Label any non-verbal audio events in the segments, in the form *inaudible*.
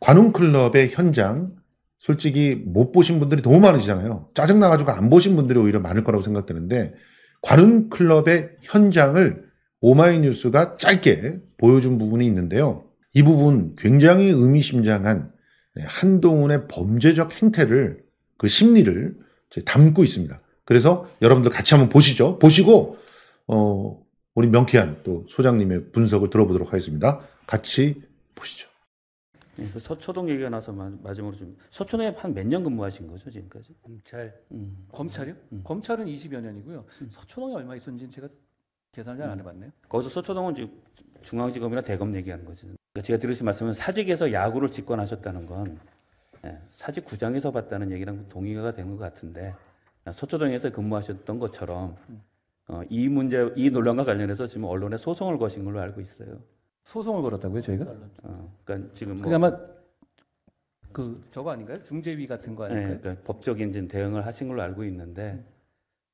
관훈클럽의 현장 솔직히 못 보신 분들이 너무 많으시잖아요. 짜증나가지고 안 보신 분들이 오히려 많을 거라고 생각되는데 관훈클럽의 현장을 오마이뉴스가 짧게 보여준 부분이 있는데요. 이 부분 굉장히 의미심장한 한동훈의 범죄적 행태를 그 심리를 담고 있습니다. 그래서 여러분들 같이 한번 보시죠. 보시고 어, 우리 명쾌한 또 소장님의 분석을 들어보도록 하겠습니다. 같이 보시죠. 예, 그 서초동 얘기가 나서 마, 지막으로좀 서초동에 한 몇 년 근무하신 거죠 지금까지? 검찰 음. 검찰이요? 음. 음. 검찰은 20여 년이고요. 음. 서초동에 얼마 있었는지는 제가 계산을 잘안 음. 해봤네요. 거기서 서초동은 지금 중앙지검이나 대검 얘기하는 거지. 그러니까 제가 들으신 말씀은 사직에서 야구를 직권하셨다는건 예, 사직 구장에서 봤다는 얘기랑 동의가 된 것 같은데 아, 서초동에서 근무하셨던 것처럼 음. 어, 이 문제 이 논란과 관련해서 지금 언론에 소송을 거신 걸로 알고 있어요. 소송을 걸었다고요, 저희가? 네. 어, 그러니까 지금 뭐그 아마 그 저거 아닌가요? 중재위 같은 거 아닌가요? 네, 그러니까 법적인 대응을 하신 걸로 알고 있는데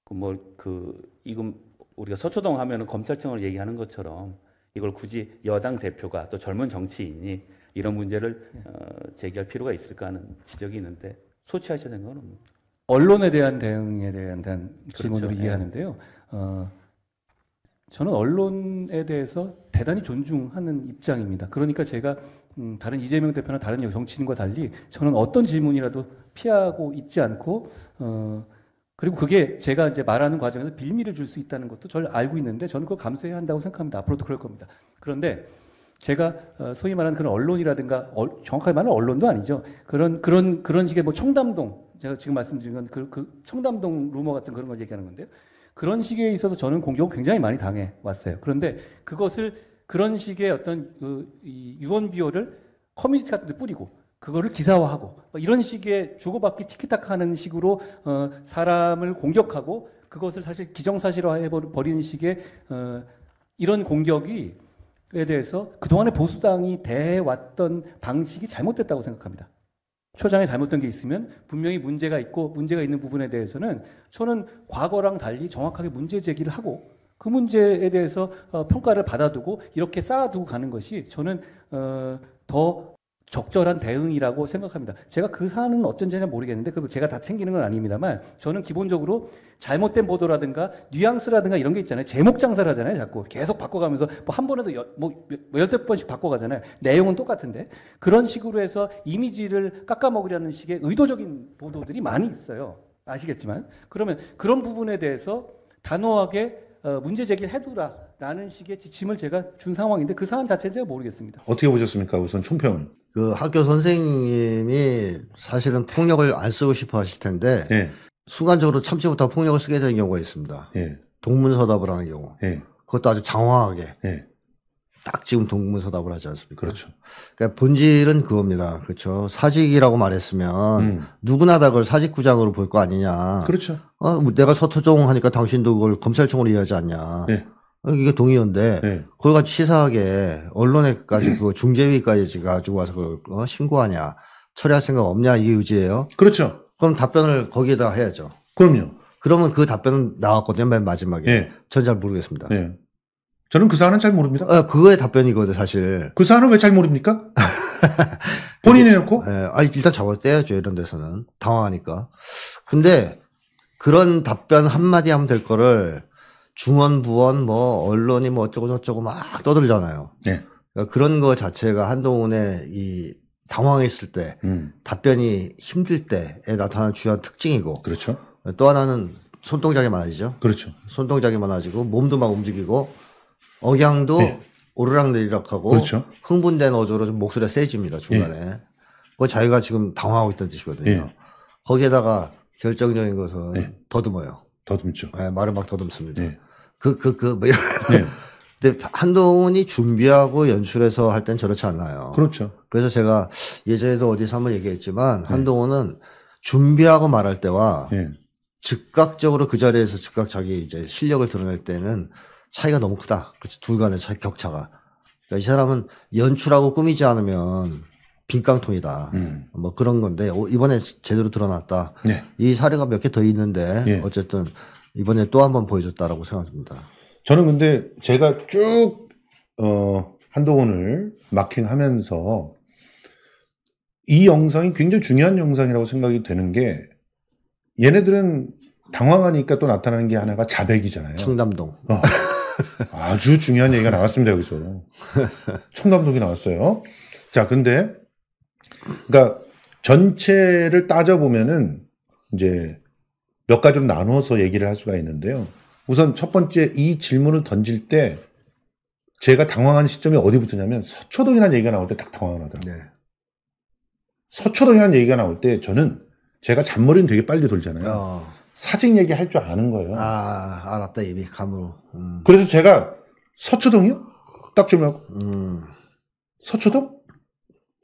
그뭐그 음. 뭐 그 이건 우리가 서초동 하면은 검찰청을 얘기하는 것처럼 이걸 굳이 여당 대표가 또 젊은 정치인이 이런 문제를 네. 어, 제기할 필요가 있을까 하는 지적이 있는데 소취하셔야 되는 건 언론에 대한 대응에 대한, 대한 그렇죠. 질문으 네. 이해하는데요. 어, 저는 언론에 대해서 대단히 존중하는 입장입니다. 그러니까 제가 음, 다른 이재명 대표나 다른 정치인과 달리 저는 어떤 질문이라도 피하고 있지 않고 어, 그리고 그게 제가 이제 말하는 과정에서 빌미를 줄 수 있다는 것도 저를 알고 있는데 저는 그걸 감수해야 한다고 생각합니다. 앞으로도 그럴 겁니다. 그런데 제가 어, 소위 말하는 그런 언론이라든가 어, 정확하게 말하면 언론도 아니죠. 그런 그런 그런 식의 뭐 청담동 제가 지금 말씀드린 건그 그 청담동 루머 같은 그런 걸 얘기하는 건데요. 그런 식에 있어서 저는 공격을 굉장히 많이 당해 왔어요. 그런데 그것을 그런 식의 어떤 그 유언 비어를 커뮤니티 같은 데 뿌리고 그거를 기사화하고 뭐 이런 식의 주고받기 티키타카하는 식으로 어, 사람을 공격하고 그것을 사실 기정사실화해 버리는 식의 어, 이런 공격이에 대해서 그동안의 보수당이 대해왔던 방식이 잘못됐다고 생각합니다. 초장에 잘못된 게 있으면 분명히 문제가 있고 문제가 있는 부분에 대해서는 저는 과거랑 달리 정확하게 문제 제기를 하고 그 문제에 대해서 어, 평가를 받아두고 이렇게 쌓아두고 가는 것이 저는 어, 더 적절한 대응이라고 생각합니다. 제가 그 사안은 어쩐지 잘 모르겠는데 그 제가 다 챙기는 건 아닙니다만 저는 기본적으로 잘못된 보도라든가 뉘앙스라든가 이런 게 있잖아요. 제목 장사를 하잖아요. 자꾸 계속 바꿔가면서 뭐한 번에도 여, 뭐, 뭐 열댓 번씩 바꿔가잖아요. 내용은 똑같은데 그런 식으로 해서 이미지를 깎아먹으려는 식의 의도적인 보도들이 많이 있어요. 아시겠지만 그러면 그런 부분에 대해서 단호하게 어, 문제 제기를 해두라 라는 식의 지침을 제가 준 상황인데 그 상황 자체는 제가 모르겠습니다. 어떻게 보셨습니까? 우선 총평은. 그 학교 선생님이 사실은 폭력을 안 쓰고 싶어 하실 텐데 예. 순간적으로 참지 못하고 폭력을 쓰게 되는 경우가 있습니다. 예. 동문서답을 하는 경우. 예. 그것도 아주 장황하게. 예. 딱 지금 동문서답을 하지 않습니까? 그렇죠. 그러니까 본질은 그겁니다. 그렇죠. 사직이라고 말했으면 음. 누구나 다 그걸 사직구장으로 볼 거 아니냐. 그렇죠. 어, 뭐 내가 서투종 하니까 당신도 그걸 검찰청으로 이해하지 않냐. 네. 어, 이게 동의어인데 네. 그걸 가지고 시사하게 언론에까지 그 중재위까지 가지고 와서 그걸 어? 신고하냐 처리할 생각 없냐 이게 의지예요. 그렇죠. 그럼 답변을 거기에다 해야죠. 그럼요. 그러면 그 답변은 나왔거든요 맨 마지막에. 네. 예. 전잘 모르겠습니다. 네. 저는 그 사안은 잘 모릅니다. 어, 그거의 답변이거든요 사실. 그사안은왜 잘 모릅니까? *laughs* 본인이 해놓고? 예, 아니, 일단 잡아 떼야죠, 이런 데서는. 당황하니까. 근데 그런 답변 한마디 하면 될 거를 중원부원뭐 언론이 뭐 어쩌고 저쩌고 막 떠들잖아요. 네. 그러니까 그런 거 자체가 한동훈의 이 당황했을 때 음. 답변이 힘들 때에 나타나는 주요한 특징이고 그렇죠. 또 하나는 손동작이 많아지죠. 그렇죠. 손동작이 많아지고 몸도 막 움직이고 억양도 네. 오르락내리락하고 그렇죠. 흥분된 어조로 좀 목소리가 세집니다 중간에. 예. 그 자기가 지금 당황하고 있던 뜻이거든요. 예. 거기에다가 결정적인 것은 예. 더듬어요. 더듬죠. 네, 말을 막 더듬습니다. 네. 그, 그, 그, 뭐 이런. 네. *laughs* 근데 한동훈이 준비하고 연출해서 할 땐 저렇지 않아요. 그렇죠. 그래서 제가 예전에도 어디서 한번 얘기했지만 네. 한동훈은 준비하고 말할 때와 네. 즉각적으로 그 자리에서 즉각 자기 이제 실력을 드러낼 때는 차이가 너무 크다. 그둘 간의 차이 격차가. 그러니까 이 사람은 연출하고 꾸미지 않으면 빈깡통이다. 음. 뭐 그런 건데 어, 이번에 제대로 드러났다. 네. 이 사례가 몇 개 더 있는데 네. 어쨌든 이번에 또 한번 보여줬다라고 생각합니다. 저는 근데 제가 쭉 어, 한동훈을 마킹하면서 이 영상이 굉장히 중요한 영상이라고 생각이 되는 게 얘네들은 당황하니까 또 나타나는 게 하나가 자백이잖아요. 청담동. 어. 아주 중요한 얘기가 나왔습니다 여기서 청담동이 나왔어요. 자 근데 그러니까 전체를 따져 보면은 이제 몇 가지로 나누어서 얘기를 할 수가 있는데요. 우선 첫 번째 이 질문을 던질 때 제가 당황한 시점이 어디부터냐면 서초동이라는 얘기가 나올 때 딱 당황하더라고요. 네. 서초동이라는 얘기가 나올 때 저는 제가 잔머리는 되게 빨리 돌잖아요. 어. 사진 얘기 할 줄 아는 거예요. 아, 알았다, 이미 감으로. 음. 그래서 제가 서초동이요? 딱 질문하고. 음. 서초동?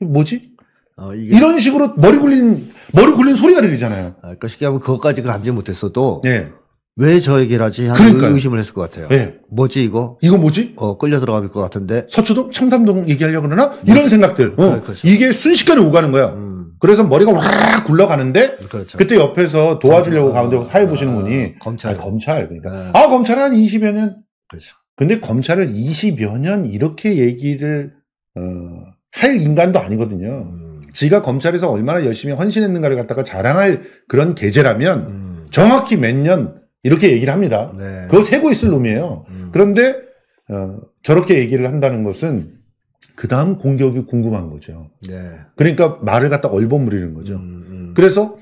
뭐지? 어, 이게... 이런 식으로 머리 굴린 머리 굴린 소리가 들리잖아요. 아, 그러니까 쉽게 하면 그것까지 감지 못했어도 네. 왜저 에게라지 하는 그러니까요. 의심을 했을 것 같아요. 네. 뭐지 이거? 이거 뭐지? 어, 끌려 들어갈 것 같은데. 서초동, 청담동 얘기하려고 그러나 뭐. 이런 생각들. 어, 그렇죠, 그렇죠. 이게 순식간에 오가는 거야. 음. 그래서 머리가 와락 굴러가는데 그렇죠. 그때 옆에서 도와주려고 가운데 사회 보시는 아, 분이 검찰, 아 검찰 그러니까 네. 아, 검찰 한 20여 년. 그렇죠. 근데 검찰을 20여 년 이렇게 얘기를 어, 할 인간도 아니거든요. 음. 지가 검찰에서 얼마나 열심히 헌신했는가를 갖다가 자랑할 그런 계제라면 음. 정확히 몇 년 이렇게 얘기를 합니다. 네. 그거 세고 있을 놈이에요. 음. 그런데 어, 저렇게 얘기를 한다는 것은 그 다음 공격이 궁금한 거죠. 네. 그러니까 말을 갖다 얼버무리는 거죠. 음, 음, 그래서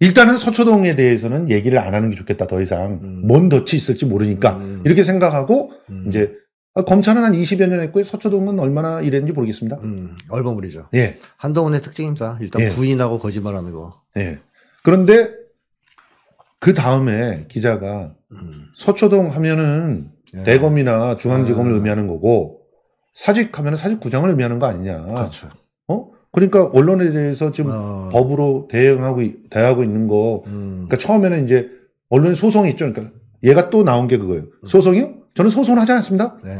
일단은 서초동에 대해서는 얘기를 안 하는 게 좋겠다. 더 이상 음. 뭔 덫이 있을지 모르니까 음. 이렇게 생각하고 이제 아, 검찰은 한 20여 년 했고요. 서초동은 얼마나 일했는지 모르겠습니다. 음, 얼버무리죠. 예. 한동훈의 특징입니다. 일단 예. 부인하고 거짓말하는 거. 예. 그런데 그 다음에 기자가 음. 서초동 하면은 예. 대검이나 중앙지검을 아. 의미하는 거고 사직 하면은 사직구장을 의미하는 거 아니냐. 그렇죠. 어? 그러니까 언론에 대해서 지금 어. 법으로 대응하고 대하고 있는 거. 음. 그러니까 처음에는 이제 언론 소송이 있죠. 그러니까 얘가 또 나온 게 그거예요. 음. 소송이요? 저는 소송하지 않습니다. 네.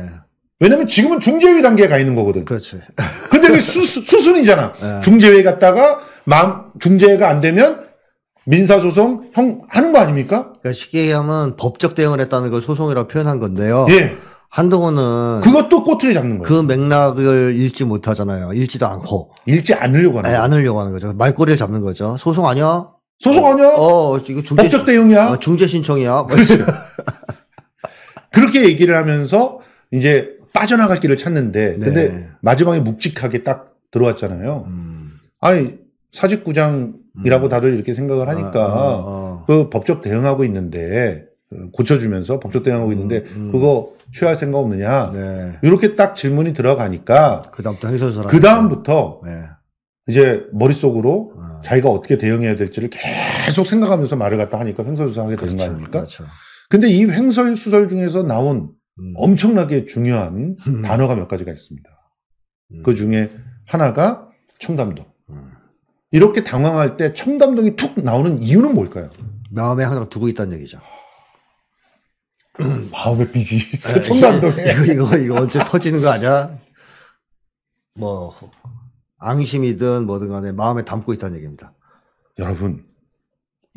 왜냐면 지금은 중재위 단계에 가 있는 거거든. 그렇지. 근데 그 수, 수순이잖아. *laughs* 네. 중재위 갔다가 맘, 중재가 안 되면 민사소송 형 하는 거 아닙니까? 그러니까 쉽게 얘기하면 법적 대응을 했다는 걸 소송이라고 표현한 건데요. 예. 한동훈은 그것도 꼬투리 잡는 거예요. 그 맥락을 읽지 못하잖아요. 읽지도 않고 읽지 않으려고 하는 네, 거예요. 않으려고 하는 거죠. 말꼬리를 잡는 거죠. 소송 아니야? 소송 어, 아니야? 어, 이거 중재, 법적 대응이야. 어, 중재 신청이야. 그렇지. *laughs* 그렇게 얘기를 하면서 이제 빠져나갈 길을 찾는데 네. 근데 네. 마지막에 묵직하게 딱 들어왔잖아요. 음. 아니 사직구장이라고 음. 다들 이렇게 생각을 하니까 아, 아, 아. 아. 그 법적 대응하고 있는데 그 고쳐주면서 법적 대응하고 음, 있는데 음. 그거 취할 생각 없느냐 네. 이렇게 딱 질문이 들어가니까 그 다음부터 해설사 그 다음부터 네. 이제 머릿속으로 아. 자기가 어떻게 대응해야 될지를 계속 생각하면서 말을 갖다 하니까 횡설수설하게 되는 그렇죠, 거 아닙니까? 그렇죠. 근데 이 횡설수설 중에서 나온 음. 엄청나게 중요한 음. 단어가 몇 가지가 있습니다. 음. 그 중에 하나가 청담동. 음. 이렇게 당황할 때 청담동이 툭 나오는 이유는 뭘까요? 마음에 항상 두고 있다는 얘기죠. *clears throat* 마음에 빚이 있어, 네, 청담동에. 이거, 이거, 이거 언제 터지는 거 아니야? 뭐, 앙심이든 뭐든 간에 마음에 담고 있다는 얘기입니다. 여러분,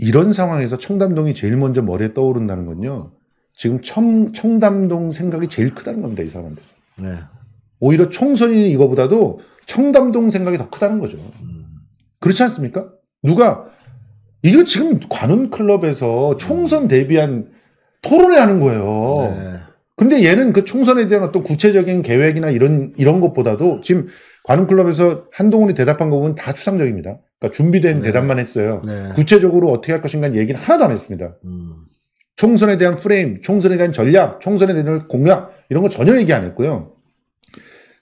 이런 상황에서 청담동이 제일 먼저 머리에 떠오른다는 건요. 지금 청, 청담동 생각이 제일 크다는 겁니다. 이 사람한테서. 네. 오히려 총선이 이거보다도 청담동 생각이 더 크다는 거죠. 음. 그렇지 않습니까? 누가 이거 지금 관훈 클럽에서 총선 대비한 음. 토론을 하는 거예요. 네. 근데 얘는 그 총선에 대한 어떤 구체적인 계획이나 이런 이런 것보다도 지금 관훈 클럽에서 한동훈이 대답한 거 보면 다 추상적입니다. 그러니까 준비된 네. 대답만 했어요. 네. 구체적으로 어떻게 할 것인가 얘기는 하나도 안 했습니다. 음. 총선에 대한 프레임, 총선에 대한 전략, 총선에 대한 공약 이런 거 전혀 얘기 안 했고요.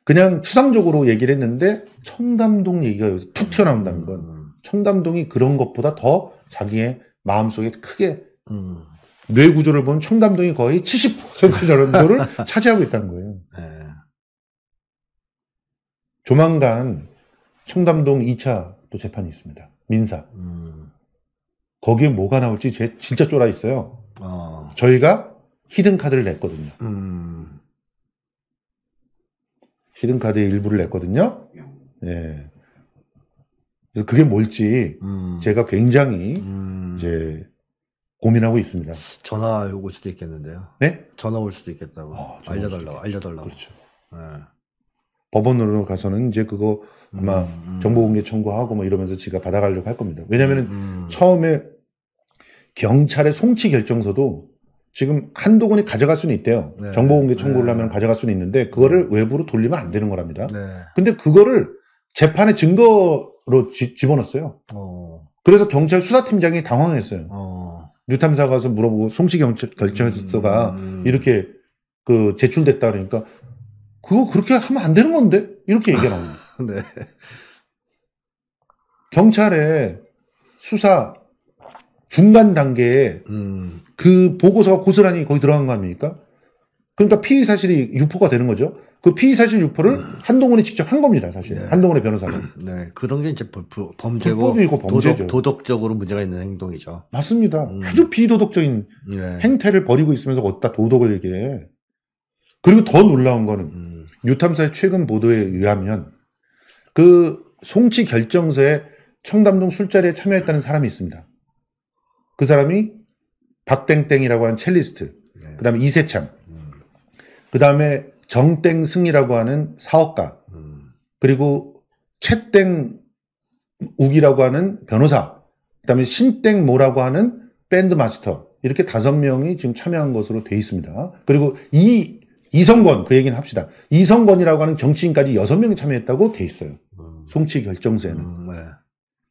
그냥 추상적으로 얘기를 했는데 청담동 얘기가 여기서 툭 튀어나온다는 건 음. 청담동이 그런 것보다 더 자기의 마음속에 크게 음. 뇌 구조를 보면 청담동이 거의 70% 정도를 *laughs* 차지하고 있다는 거예요. 네. 조만간 청담동 2차 또 재판이 있습니다. 민사. 음. 거기에 뭐가 나올지 제 진짜 쫄아 있어요. 어. 저희가 히든 카드를 냈거든요. 음. 히든 카드의 일부를 냈거든요. 예. 그래서 그게 뭘지 음. 제가 굉장히 음. 이제 고민하고 있습니다. 전화 올 수도 있겠는데요. 네? 아, 전화 올 수도 있겠다고 어, 알려달라고 알려달라고. 그렇죠. 예. 법원으로 가서는 이제 그거 아마 음, 음. 정보공개 청구하고 뭐 이러면서 지가 받아가려고 할 겁니다. 왜냐면은 음. 음. 처음에 경찰의 송치 결정서도 지금 한두권이 가져갈 수는 있대요. 네. 정보공개 네. 청구를 네. 하면 가져갈 수는 있는데 그거를 네. 외부로 돌리면 안 되는 거랍니다. 네. 근데 그거를 재판의 증거로 지, 집어넣었어요. 어. 그래서 경찰 수사팀장이 당황했어요. 어. 뉴탐사 가서 물어보고 송치 경찰 음, 결정서가 음. 이렇게 그 제출됐다 그러니까 그거 그렇게 하면 안 되는 건데? 이렇게 얘기가 나옵니다. *laughs* 네. 경찰의 수사 중간 단계에 음. 그 보고서가 고스란히 거의 들어간 거 아닙니까? 그러니까 피의 사실이 유포가 되는 거죠. 그 피의 사실 유포를 음. 한동훈이 직접 한 겁니다, 사실. 네. 한동훈의 변호사는. *clears throat* 네, 그런 게 이제 범죄고 범죄죠. 도덕, 적으로 문제가 있는 행동이죠. 맞습니다. 음. 아주 비도덕적인 네. 행태를 벌이고 있으면서 어디다 도덕을 얘기해. 그리고 더 놀라운 거는 음. 뉴탐사의 최근 보도에 의하면 그 송치 결정서에 청담동 술자리에 참여했다는 사람이 있습니다. 그 사람이 박땡땡이라고 하는 첼리스트, 네. 그 다음에 이세창, 음. 그 다음에 정땡승이라고 하는 사업가, 음. 그리고 채땡욱이라고 하는 변호사, 그 다음에 신땡모라고 하는 밴드 마스터, 이렇게 다섯 명이 지금 참여한 것으로 돼 있습니다. 그리고 이 이성권 그 얘기는 합시다. 이성권이라고 하는 정치인까지 여섯 명이 참여했다고 돼 있어요. 음. 송치 결정서에는. 음, 네.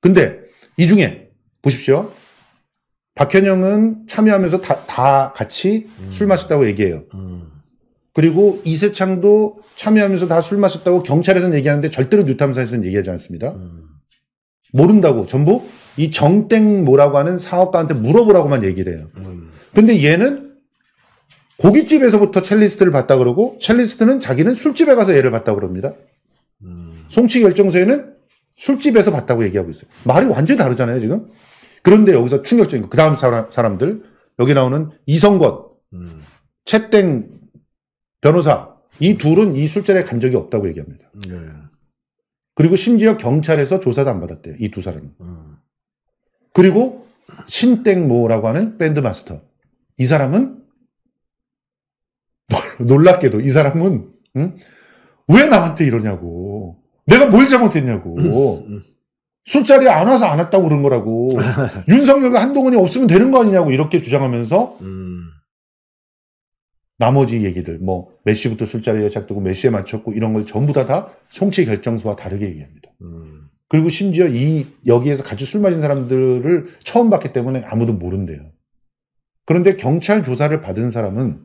근데 이 중에 보십시오. 박현영은 참여하면서 다, 다 같이 음. 술 마셨다고 얘기해요. 음. 그리고 이세창도 참여하면서 다 술 마셨다고 경찰에서는 얘기하는데 절대로 뉴탐사에서는 얘기하지 않습니다. 음. 모른다고 전부 이 정땡 뭐라고 하는 사업가한테 물어보라고만 얘기를 해요. 음. 근데 얘는 고깃집에서부터 첼리스트를 봤다 그러고 첼리스트는 자기는 술집에 가서 얘를 봤다 그럽니다. 음. 송치 결정서에는 술집에서 봤다고 얘기하고 있어요. 말이 완전히 다르잖아요, 지금. 그런데 여기서 충격적인 거. 그 다음 사람, 들 여기 나오는 이성권, 음. 채땡 변호사, 이 둘은 이 술자리에 간 적이 없다고 얘기합니다. 네. 그리고 심지어 경찰에서 조사도 안 받았대요, 이 두 사람은. 음. 그리고 신땡모라고 하는 밴드 마스터. 이 사람은 놀랍게도 이 사람은 응? 왜 나한테 이러냐고 내가 뭘 잘못했냐고 술자리에 안 와서 안 왔다고 그런 거라고 *laughs* 윤석열과 한동훈이 없으면 되는 거 아니냐고 이렇게 주장하면서 음. 나머지 얘기들 뭐몇 시부터 술자리에 시작되고 몇 시에 맞췄고 이런 걸 전부 다 다 송치 결정서와 다르게 얘기합니다. 음. 그리고 심지어 이 여기에서 같이 술 마신 사람들을 처음 봤기 때문에 아무도 모른대요. 그런데 경찰 조사를 받은 사람은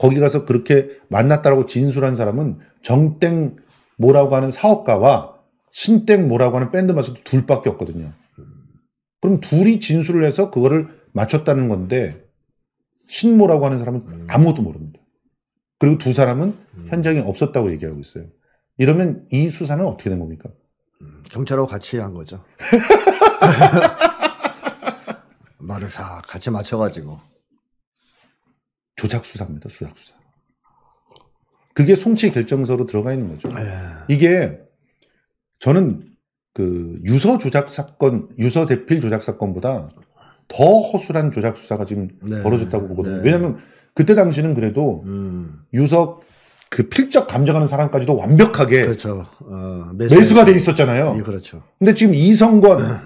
거기 가서 그렇게 만났다라고 진술한 사람은 정땡 뭐라고 하는 사업가와 신땡 뭐라고 하는 밴드 마스터 둘밖에 없거든요. 그럼 둘이 진술을 해서 그거를 맞췄다는 건데 신모라고 하는 사람은 아무것도 모릅니다. 그리고 두 사람은 현장에 없었다고 얘기하고 있어요. 이러면 이 수사는 어떻게 된 겁니까? 경찰하고 같이 한 거죠. *laughs* 말을 다 같이 맞춰가지고. 조작 수사입니다. 조작 수사. 그게 송치 결정서로 들어가 있는 거죠. 예. 이게 저는 그 유서 조작 사건, 유서 대필 조작 사건보다 더 허술한 조작 수사가 지금 네. 벌어졌다고 보거든요. 네. 왜냐하면 그때 당시는 그래도 음. 유서 그 필적 감정하는 사람까지도 완벽하게 그렇죠. 어, 매수가 돼 있었잖아요. 예, 그렇죠. 근데 지금 이성권, 음.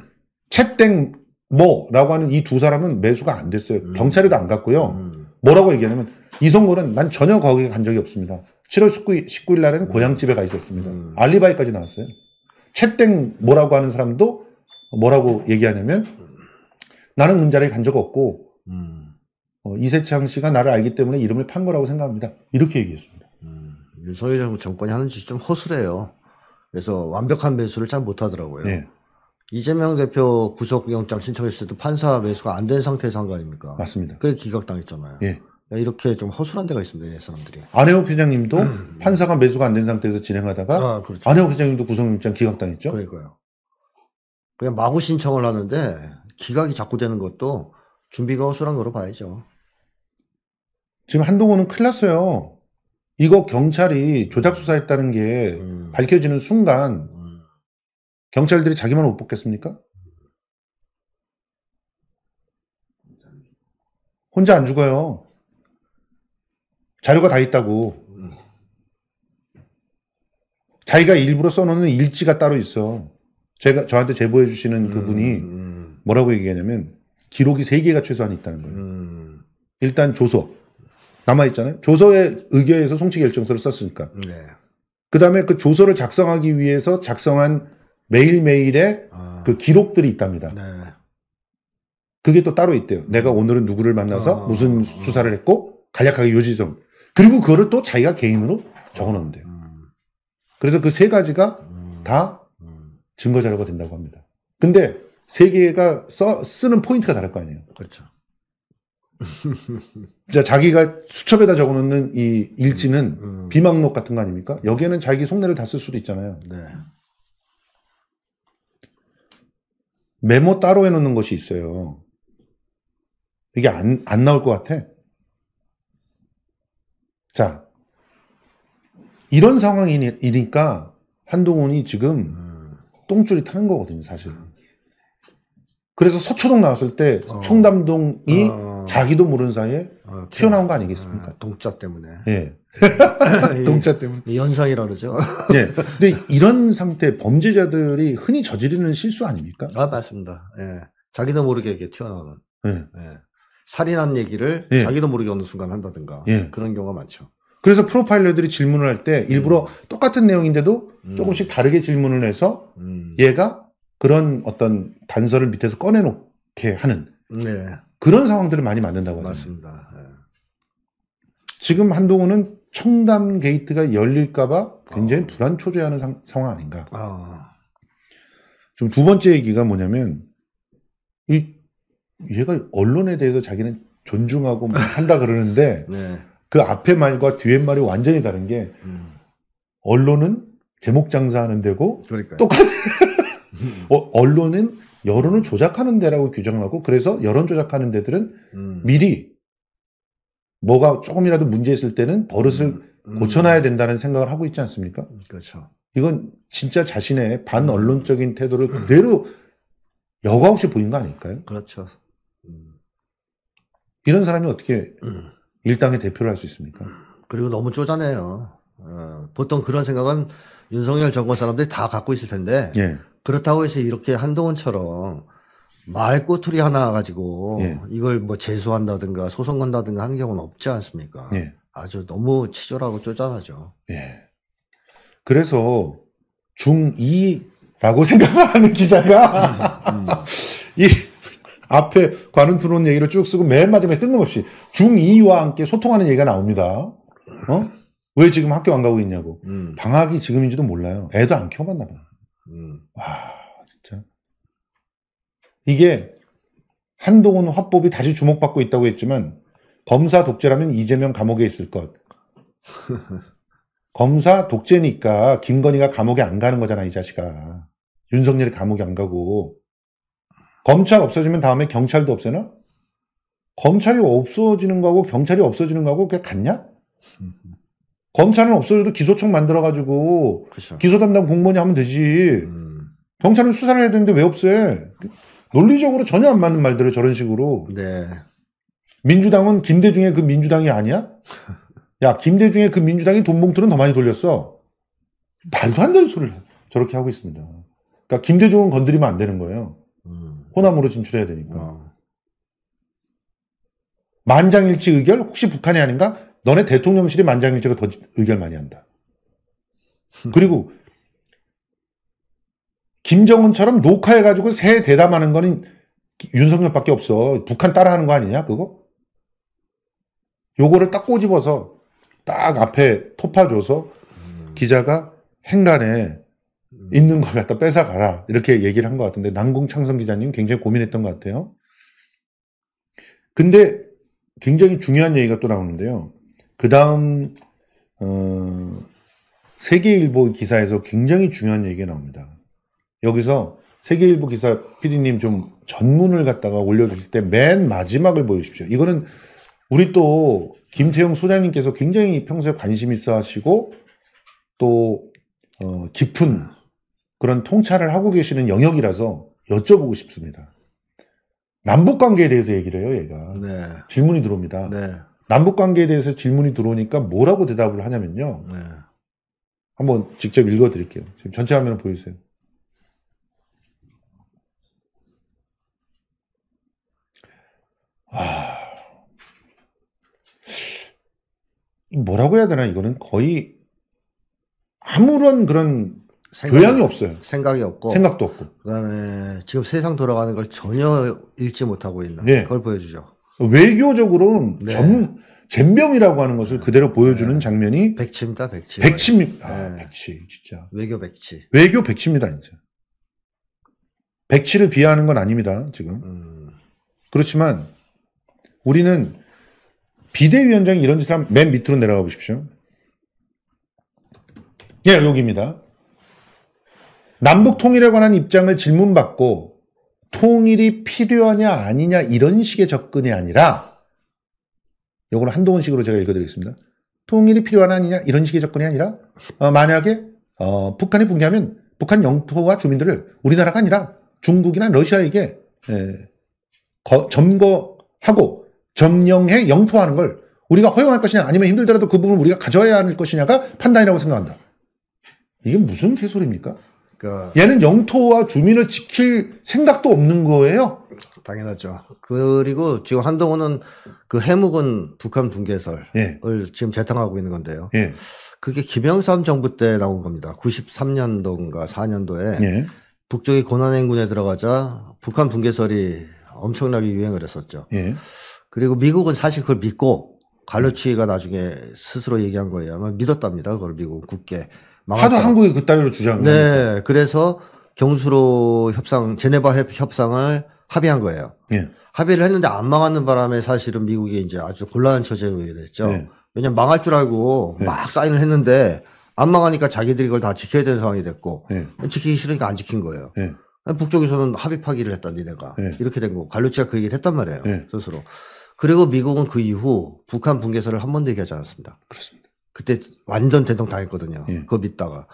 채땡 뭐라고 하는 이 두 사람은 매수가 안 됐어요. 음. 경찰에도 안 갔고요. 음. 뭐라고 얘기하냐면 이성골은난 전혀 거기 간 적이 없습니다. 7월 19일, 19일 날에는 고향집에 가 있었습니다. 음. 알리바이까지 나왔어요. 채땡 뭐라고 하는 사람도 뭐라고 얘기하냐면 나는 은자리에 간 적 없고 음. 어, 이세창 씨가 나를 알기 때문에 이름을 판 거라고 생각합니다. 이렇게 얘기했습니다. 음, 윤석열 정부 정권이 하는 짓이 좀 허술해요. 그래서 완벽한 매수를 잘 못하더라고요. 네. 이재명 대표 구속영장 신청했을 때도 판사 매수가 안 된 상태에서 한 거 아닙니까? 맞습니다. 그래 기각당했잖아요. 예. 이렇게 좀 허술한 데가 있습니다, 사람들이. 안혜옥 회장님도 음. 판사가 매수가 안 된 상태에서 진행하다가 아, 그렇죠. 안혜옥 회장님도 구속영장 기각당했죠. 그러니까요. 그냥 마구 신청을 하는데 기각이 자꾸 되는 것도 준비가 허술한 거로 봐야죠. 지금 한동호는 클일 났어요. 이거 경찰이 조작 수사했다는 게 음. 밝혀지는 순간 경찰들이 자기만 못 뽑겠습니까? 혼자 안 죽어요. 자료가 다 있다고. 자기가 일부러 써놓는 일지가 따로 있어. 제가 저한테 제보해 주시는 음, 그분이 음. 뭐라고 얘기하냐면 기록이 세 개가 최소한 있다는 거예요. 음. 일단 조서 남아 있잖아요. 조서에 의결해서 송치 결정서를 썼으니까. 네. 그다음에 그 조서를 작성하기 위해서 작성한 매일매일의 아. 그 기록들이 있답니다. 네. 그게 또 따로 있대요. 내가 오늘은 누구를 만나서 아. 무슨 수사를 했고 간략하게 요지 좀. 그리고 그거를 또 자기가 개인으로 적어놓는대요 음. 그래서 그 세 가지가 음. 다 음. 증거 자료가 된다고 합니다. 근데 세 개가 써, 쓰는 포인트가 다를 거 아니에요. 그렇죠. 진짜 *laughs* 자기가 수첩에다 적어놓는 이 일지는 음, 음. 비망록 같은 거 아닙니까? 여기에는 자기 속내를 다 쓸 수도 있잖아요. 네. 메모 따로 해놓는 것이 있어요. 이게 안, 안 나올 것 같아. 자, 이런 상황이니까 한동훈이 지금 음. 똥줄이 타는 거거든요, 사실. 그래서 서초동 나왔을 때 어. 청담동이 어. 자기도 모르는 사이에 어, 튀어나온 거 아니겠습니까? 아, 동자 때문에. 예. *laughs* 동자 때문에. 연상이라 그러죠. 예. 근데 이런 상태 범죄자들이 흔히 저지르는 실수 아닙니까? 아, 맞습니다. 예. 자기도 모르게 이렇게 튀어나오는. 예. 예. 살인한 얘기를 예. 자기도 모르게 어느 순간 한다든가. 예. 그런 경우가 많죠. 그래서 프로파일러들이 질문을 할 때 일부러 음. 똑같은 내용인데도 음. 조금씩 다르게 질문을 해서 음. 얘가 그런 어떤 단서를 밑에서 꺼내놓게 하는 네. 그런 상황들을 많이 만든다고 하죠. 맞습니다. 예. 지금 한동훈은 청담 게이트가 열릴까봐 굉장히 어. 불안 초조해하는 상, 황 아닌가. 어. 지금 두 번째 얘기가 뭐냐면 이 얘가 언론에 대해서 자기는 존중하고 뭐 한다 그러는데 *laughs* 네. 그 앞에 말과 뒤에 말이 완전히 다른 게 음. 언론은 제목 장사하는 데고 똑같. 은 *laughs* *laughs* 어, 언론은 여론을 조작하는 데라고 규정하고 그래서 여론 조작하는 데들은 음. 미리 뭐가 조금이라도 문제 있을 때는 버릇을 음. 음. 고쳐놔야 된다는 생각을 하고 있지 않습니까? 그렇죠. 이건 진짜 자신의 반언론적인 태도를 그대로 *laughs* 여과 없이 보인 거 아닐까요? 그렇죠. 음. 이런 사람이 어떻게 음. 일당의 대표를 할 수 있습니까? 음. 그리고 너무 쪼잔해요. 어, 보통 그런 생각은 윤석열 정권 사람들이 다 갖고 있을 텐데 예. 그렇다고 해서 이렇게 한동훈처럼 말꼬투리 하나 가지고 예. 이걸 뭐 재수한다든가 소송 건다든가 하는 경우는 없지 않습니까? 예. 아주 너무 치졸하고 쪼잔하죠. 예. 그래서 중2라고 *laughs* 생각하는 기자가 음, 음. 이 앞에 관훈 투론 얘기를 쭉 쓰고 맨 마지막에 뜬금없이 중2와 함께 소통하는 얘기가 나옵니다. 어? 왜 지금 학교 안 가고 있냐고. 음. 방학이 지금인지도 몰라요. 애도 안 키워봤나 봐요. 음. 와, 진짜. 이게 한동훈 화법이 다시 주목받고 있다고 했지만 검사 독재라면 이재명 감옥에 있을 것. *laughs* 검사 독재니까 김건희가 감옥에 안 가는 거잖아, 이 자식아. 윤석열이 감옥에 안 가고. 검찰 없어지면 다음에 경찰도 없애나? 검찰이 없어지는 거하고 경찰이 없어지는 거하고 그냥 같냐? 검찰은 없어져도 기소청 만들어가지고 그쵸. 기소 담당 공무원이 하면 되지. 음. 경찰은 수사를 해야 되는데 왜 없애? 논리적으로 전혀 안 맞는 말들을 저런 식으로. 네. 민주당은 김대중의 그 민주당이 아니야? 야, 김대중의 그 민주당이 돈 봉투는 더 많이 돌렸어. 말도 안 되는 소리를 저렇게 하고 있습니다. 그러니까 김대중은 건드리면 안 되는 거예요. 음. 호남으로 진출해야 되니까. 와. 어. 만장일치 의결? 혹시 북한이 아닌가? 너네 대통령실이 만장일치로 더 의결 많이 한다. 그리고 김정은처럼 녹화해가지고 새 대담하는 거는 윤석열밖에 없어. 북한 따라하는 거 아니냐 그거? 요거를 딱 꼬집어서 딱 앞에 토파줘서 음. 기자가 행간에 음. 있는 걸 갖다 뺏어가라 이렇게 얘기를 한 것 같은데 남궁창성 기자님 굉장히 고민했던 것 같아요. 근데 굉장히 중요한 얘기가 또 나오는데요. 그 다음 어, 세계일보 기사에서 굉장히 중요한 얘기가 나옵니다. 여기서 세계일보 기사 PD님 좀 전문을 갖다가 올려주실 때 맨 마지막을 보여주십시오. 이거는 우리 또 김태용 소장님께서 굉장히 평소에 관심 있어 하시고 또 어, 깊은 그런 통찰을 하고 계시는 영역이라서 여쭤보고 싶습니다. 남북 관계에 대해서 얘기를 해요, 얘가. 네. 질문이 들어옵니다. 네. 남북 관계에 대해서 질문이 들어오니까 뭐라고 대답을 하냐면요. 네. 한번 직접 읽어 드릴게요. 지금 전체 화면을 보여주세요. 아... 뭐라고 해야 되나 이거는 거의 아무런 그런 생각, 교양이 없어요. 생각이 없고 생각도 없고 그다음에 지금 세상 돌아가는 걸 전혀 읽지 못하고 있는 네. 그걸 보여주죠. 외교적으로는 네. 전 잼병이라고 하는 것을 그대로 보여주는 네. 장면이 백치입니다. 백치. 백치입 아, 네. 백치 진짜. 외교 백치. 외교 백치입니다, 이제. 백치를 비하하는 건 아닙니다, 지금. 음. 그렇지만 우리는 비대위원장이 이런 짓을 하면 맨 밑으로 내려가 보십시오. 예, 여기입니다. 남북 통일에 관한 입장을 질문받고 통일이 필요하냐 아니냐 이런 식의 접근이 아니라 요거는 한동훈식으로 제가 읽어드리겠습니다. 통일이 필요하냐 아니냐 이런 식의 접근이 아니라 어, 만약에 어, 북한이 붕괴하면 북한 영토와 주민들을 우리나라가 아니라 중국이나 러시아에게 에, 예, 거, 점거하고 점령해 영토하는 걸 우리가 허용할 것이냐 아니면 힘들더라도 그 부분을 우리가 가져야 할 것이냐가 판단이라고 생각한다. 이게 무슨 개소리입니까? 그러니까. 얘는 영토와 주민을 지킬 생각도 없는 거예요. 당연하죠. 그리고 지금 한동훈은 그 해묵은 북한 붕괴설을 예. 지금 재탕하고 있는 건데요. 예. 그게 김영삼 정부 때 나온 겁니다. 93년도인가 4년도에 예. 북쪽이 고난행군에 들어가자 북한 붕괴설이 엄청나게 유행을 했었죠. 예. 그리고 미국은 사실 그걸 믿고 갈루치가 나중에 스스로 얘기한 거예요. 아마 믿었답니다. 그걸 미국 국게 하도 한국이 그따위로 주장을 네, 하니까. 그래서 경수로 협상, 제네바 협상을 합의한 거예요. 예. 합의를 했는데 안 망하는 바람에 사실은 미국이 이제 아주 곤란한 처지에 됐죠. 예. 왜냐면 망할 줄 알고 예. 막 사인을 했는데 안 망하니까 자기들이 이걸 다 지켜야 되는 상황이 됐고 예. 지키기 싫으니까 안 지킨 거예요. 예. 북쪽에서는 합의 파기를 했다 니네가 예. 이렇게 된 거고 갈루치가 그 얘기를 했단 말이에요 스스로. 그리고 미국은 그 이후 북한 붕괴설을 한 번도 얘기하지 않았습니다. 그렇습니다. 그때 완전 대동당했거든요. 예. 그거 믿다가.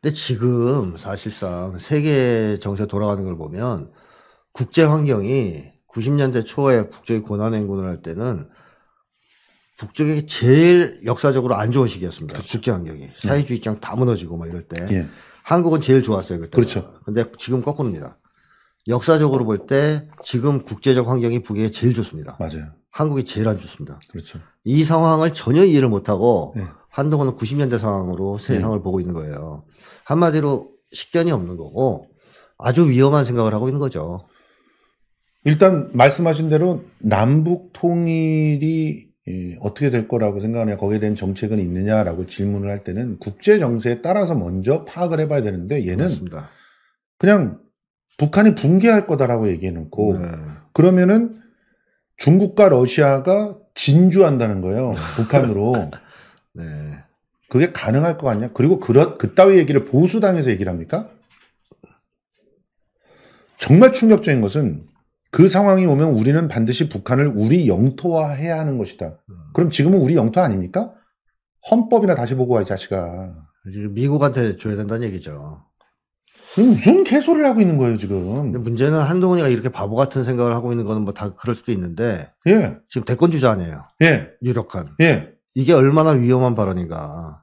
근데 지금 사실상 세계 정세 돌아가는 걸 보면 국제 환경이 90년대 초에 북쪽이 고난 행군을 할 때는 북쪽이 제일 역사적으로 안 좋은 시기였습니다. 그렇죠. 국제 환경이 예. 사회주의 입장다 무너지고 막 이럴 때 예. 한국은 제일 좋았어요 그때. 그렇죠. 근데 지금 거꾸로입니다. 역사적으로 볼 때 지금 국제적 환경이 북에 제일 좋습니다. 맞아요. 한국이 제일 안 좋습니다. 그렇죠. 이 상황을 전혀 이해를 못하고 예. 한동훈은 90년대 상황으로 세상을 네. 보고 있는 거예요. 한마디로 식견이 없는 거고 아주 위험한 생각을 하고 있는 거죠. 일단 말씀하신 대로 남북 통일이 예, 어떻게 될 거라고 생각하냐 거기에 대한 정책은 있느냐라고 질문을 할 때는 국제 정세에 따라서 먼저 파악을 해봐야 되는데 얘는 그습니다 그냥 북한이 붕괴할 거다라고 얘기해 놓고 네. 그러면은 중국과 러시아가 진주한다는 거예요 *laughs* 북한으로 네. 그게 가능할 것 같냐? 그리고 그런 그따위 얘기를 보수당에서 얘기를 합니까? 정말 충격적인 것은 그 상황이 오면 우리는 반드시 북한을 우리 영토화해야 하는 것이다. 음. 그럼 지금은 우리 영토 아닙니까? 헌법이나 다시 보고 와, 이 자식아. 미국한테 줘야 된다는 얘기죠. 무슨 개소리를 하고 있는 거예요, 지금. 문제는 한동훈이가 이렇게 바보 같은 생각을 하고 있는 거는 뭐다 그럴 수도 있는데. 예. 지금 대권주자 아니에요. 예. 유력한. 예. 이게 얼마나 위험한 발언인가.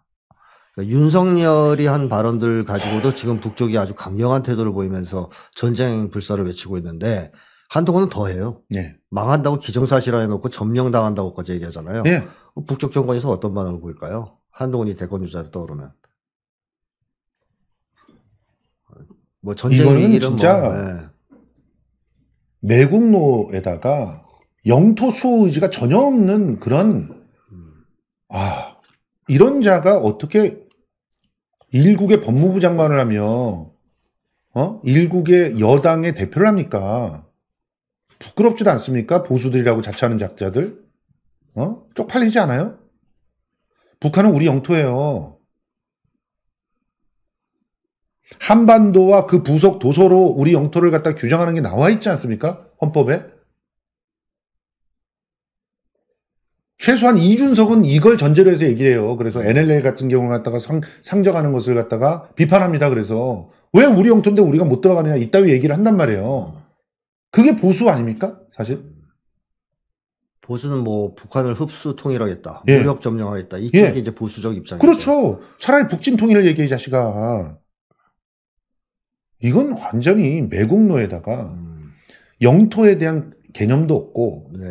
그러니까 윤석열이 한 발언들 가지고도 지금 북쪽이 아주 강경한 태도를 보이면서 전쟁 불사를 외치고 있는데 한동훈은 더해요. 네. 망한다고 기정사실화해놓고 점령당한다고까지 얘기하잖아요. 네. 북쪽 정권에서 어떤 반응을 보일까요? 한동훈이 대권 주자로 떠오르면. 뭐 전쟁 이 진짜 뭐, 네. 매국노에다가 영토 수호 의지가 전혀 없는 그런 아, 이런 자가 어떻게 일국의 법무부 장관을 하며, 어? 일국의 여당의 대표를 합니까? 부끄럽지도 않습니까? 보수들이라고 자처하는 작자들? 어? 쪽팔리지 않아요? 북한은 우리 영토예요. 한반도와 그 부속 도서로 우리 영토를 갖다 규정하는 게 나와 있지 않습니까? 헌법에? 최소한 이준석은 이걸 전제로 해서 얘기를 해요. 그래서 NLL 같은 경우를 갖다가 상, 상정하는 것을 갖다가 비판합니다. 그래서 왜 우리 영토인데 우리가 못 들어가느냐 이따위 얘기를 한단 말이에요. 그게 보수 아닙니까? 사실. 보수는 뭐 북한을 흡수 통일하겠다, 예. 무력 점령하겠다 이쪽이 예. 이제 보수적 입장이죠. 그렇죠. 차라리 북진 통일을 얘기해 자식아. 이건 완전히 매국노에다가 음. 영토에 대한 개념도 없고 네.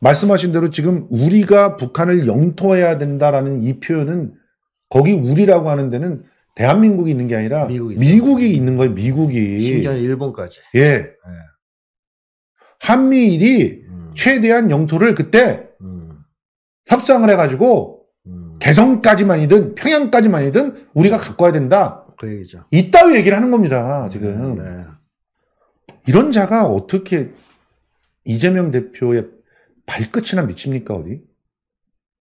말씀하신 대로 지금 우리가 북한을 영토해야 된다라는 이 표현은 거기 우리라고 하는 데는 대한민국이 있는 게 아니라 미국이, 미국이 있는 거예요. 미국이 심지어 일본까지. 예. 네. 한미일이 음. 최대한 영토를 그때 음. 협상을 해가지고 음. 개성까지만이든 평양까지만이든 우리가 갖고 와야 된다. 그 얘기죠. 이따위 얘기를 하는 겁니다. 지금 네, 네. 이런 자가 어떻게 이재명 대표의 발끝이나 미칩니까 어디?